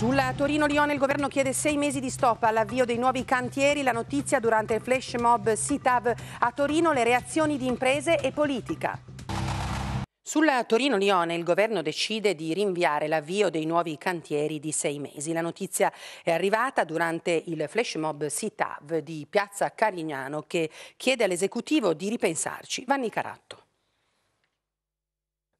Sulla Torino-Lione il governo chiede sei mesi di stop all'avvio dei nuovi cantieri. La notizia durante il flash mob SITAV a Torino, le reazioni di imprese e politica. Sulla Torino-Lione il governo decide di rinviare l'avvio dei nuovi cantieri di sei mesi. La notizia è arrivata durante il flash mob SITAV di Piazza Carignano che chiede all'esecutivo di ripensarci. Vanni Caratto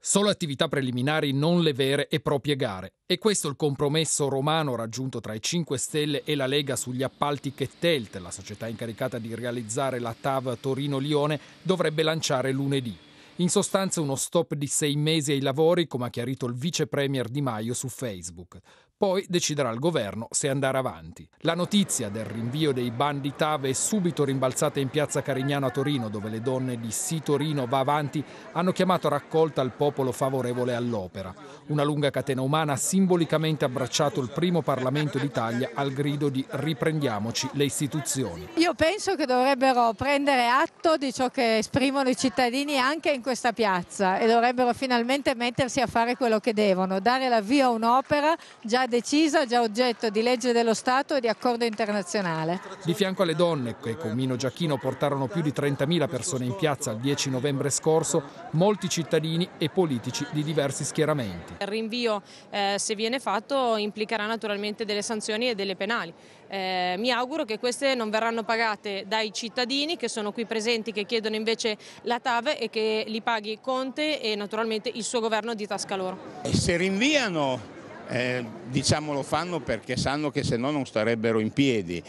solo attività preliminari non le vere e proprie gare. E questo è il compromesso romano raggiunto tra i 5 Stelle e la Lega sugli appalti che Telt, la società incaricata di realizzare la TAV Torino-Lione, dovrebbe lanciare lunedì. In sostanza uno stop di sei mesi ai lavori, come ha chiarito il vice premier Di Maio su Facebook. Poi deciderà il governo se andare avanti. La notizia del rinvio dei bandi TAV è subito rimbalzata in piazza Carignano a Torino, dove le donne di Sì Torino va avanti hanno chiamato raccolta al popolo favorevole all'opera. Una lunga catena umana ha simbolicamente abbracciato il primo Parlamento d'Italia al grido di riprendiamoci le istituzioni. Io penso che dovrebbero prendere atto di ciò che esprimono i cittadini anche in questa piazza e dovrebbero finalmente mettersi a fare quello che devono, dare l'avvio a un'opera già decisa, già oggetto di legge dello Stato e di accordo internazionale. Di fianco alle donne, che con Mino Giacchino portarono più di 30.000 persone in piazza il 10 novembre scorso, molti cittadini e politici di diversi schieramenti. Il rinvio, eh, se viene fatto, implicherà naturalmente delle sanzioni e delle penali. Eh, mi auguro che queste non verranno pagate dai cittadini che sono qui presenti, che chiedono invece la TAV e che li paghi Conte e naturalmente il suo governo di tasca loro. E se rinviano eh, diciamo lo fanno perché sanno che se no non starebbero in piedi.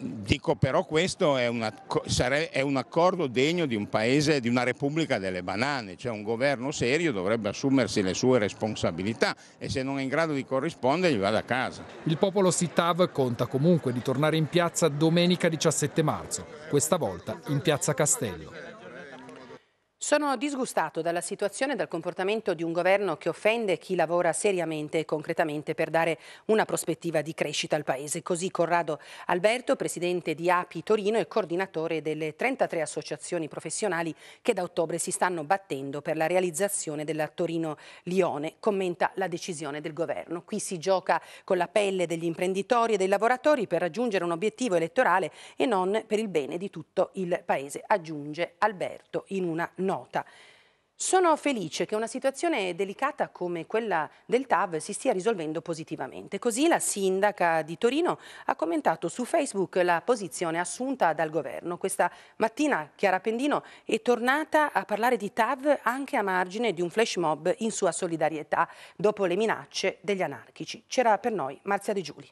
Dico però questo è, una, è un accordo degno di un paese, di una repubblica delle banane, cioè un governo serio dovrebbe assumersi le sue responsabilità e se non è in grado di corrispondere gli va da casa. Il popolo Sitav conta comunque di tornare in piazza domenica 17 marzo, questa volta in piazza Castello. Sono disgustato dalla situazione e dal comportamento di un governo che offende chi lavora seriamente e concretamente per dare una prospettiva di crescita al Paese. Così Corrado Alberto, presidente di API Torino e coordinatore delle 33 associazioni professionali che da ottobre si stanno battendo per la realizzazione della Torino-Lione, commenta la decisione del governo. Qui si gioca con la pelle degli imprenditori e dei lavoratori per raggiungere un obiettivo elettorale e non per il bene di tutto il Paese, aggiunge Alberto in una nota nota. Sono felice che una situazione delicata come quella del TAV si stia risolvendo positivamente. Così la sindaca di Torino ha commentato su Facebook la posizione assunta dal governo. Questa mattina Chiara Pendino è tornata a parlare di TAV anche a margine di un flash mob in sua solidarietà dopo le minacce degli anarchici. C'era per noi Marzia De Giuli.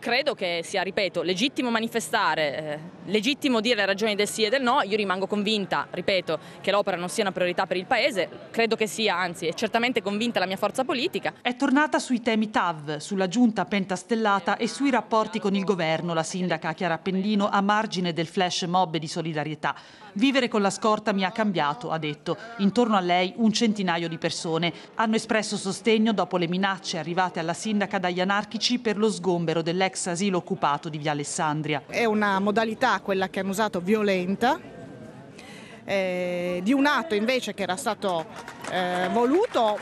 Credo che sia, ripeto, legittimo manifestare, eh, legittimo dire le ragioni del sì e del no, io rimango convinta, ripeto, che l'opera non sia una priorità per il Paese, credo che sia, anzi, è certamente convinta la mia forza politica. È tornata sui temi TAV, sulla giunta pentastellata e sui rapporti con il governo, la sindaca Chiara Pennino, a margine del flash mob di solidarietà. Vivere con la scorta mi ha cambiato, ha detto. Intorno a lei un centinaio di persone hanno espresso sostegno dopo le minacce arrivate alla sindaca dagli anarchici per lo sgombero dell'ex l'ex asilo occupato di Via Alessandria. È una modalità, quella che hanno usato, violenta, eh, di un atto invece che era stato eh, voluto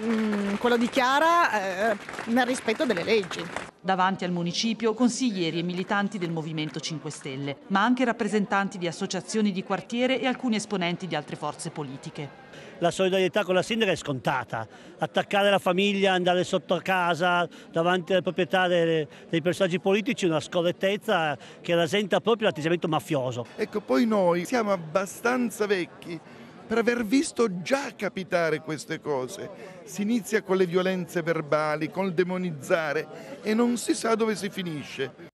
Mm, quello dichiara eh, nel rispetto delle leggi. Davanti al municipio consiglieri e militanti del Movimento 5 Stelle, ma anche rappresentanti di associazioni di quartiere e alcuni esponenti di altre forze politiche. La solidarietà con la sindaca è scontata, attaccare la famiglia, andare sotto a casa, davanti alle proprietà dei, dei personaggi politici è una scorrettezza che rasenta proprio l'atteggiamento mafioso. Ecco, poi noi siamo abbastanza vecchi per aver visto già capitare queste cose. Si inizia con le violenze verbali, col demonizzare e non si sa dove si finisce.